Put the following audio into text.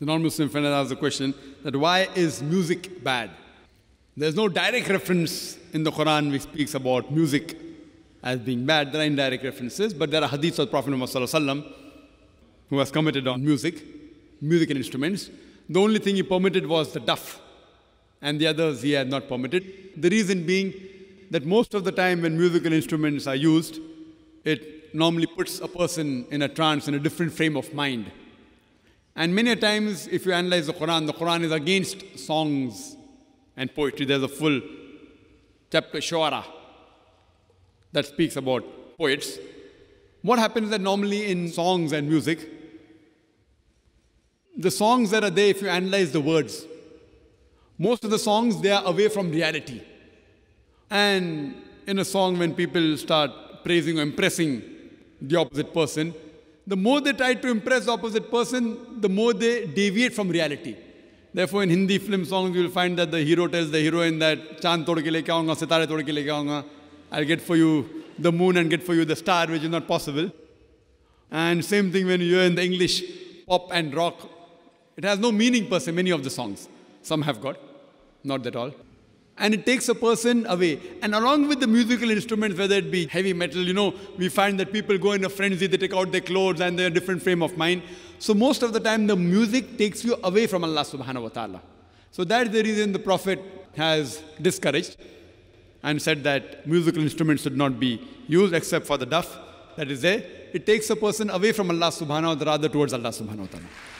The non-Muslim friend has asked the question that why is music bad? There's no direct reference in the Quran which speaks about music as being bad. There are indirect references, but there are hadiths of Prophet Muhammad who has commented on music, music and instruments. The only thing he permitted was the duff, and the others he had not permitted. The reason being that most of the time when musical instruments are used, it normally puts a person in a trance in a different frame of mind. And many times, if you analyze the Quran, the Quran is against songs and poetry. There's a full chapter, Shawara, that speaks about poets. What happens is that normally in songs and music, the songs that are there, if you analyze the words, most of the songs, they are away from reality. And in a song, when people start praising or impressing the opposite person, the more they try to impress the opposite person, the more they deviate from reality. Therefore, in Hindi film songs, you will find that the hero tells the heroine that Chand tod ke leke aunga, sitare tod ke leke aunga. I'll get for you the moon and get for you the star, which is not possible. And same thing when you are in the English pop and rock. It has no meaning per se, many of the songs. Some have got, not that all and it takes a person away. And along with the musical instruments, whether it be heavy metal, you know, we find that people go in a frenzy, they take out their clothes and their different frame of mind. So most of the time, the music takes you away from Allah subhanahu wa ta'ala. So that's the reason the Prophet has discouraged and said that musical instruments should not be used except for the duff that is there. It takes a person away from Allah subhanahu wa ta'ala, rather towards Allah subhanahu wa ta'ala.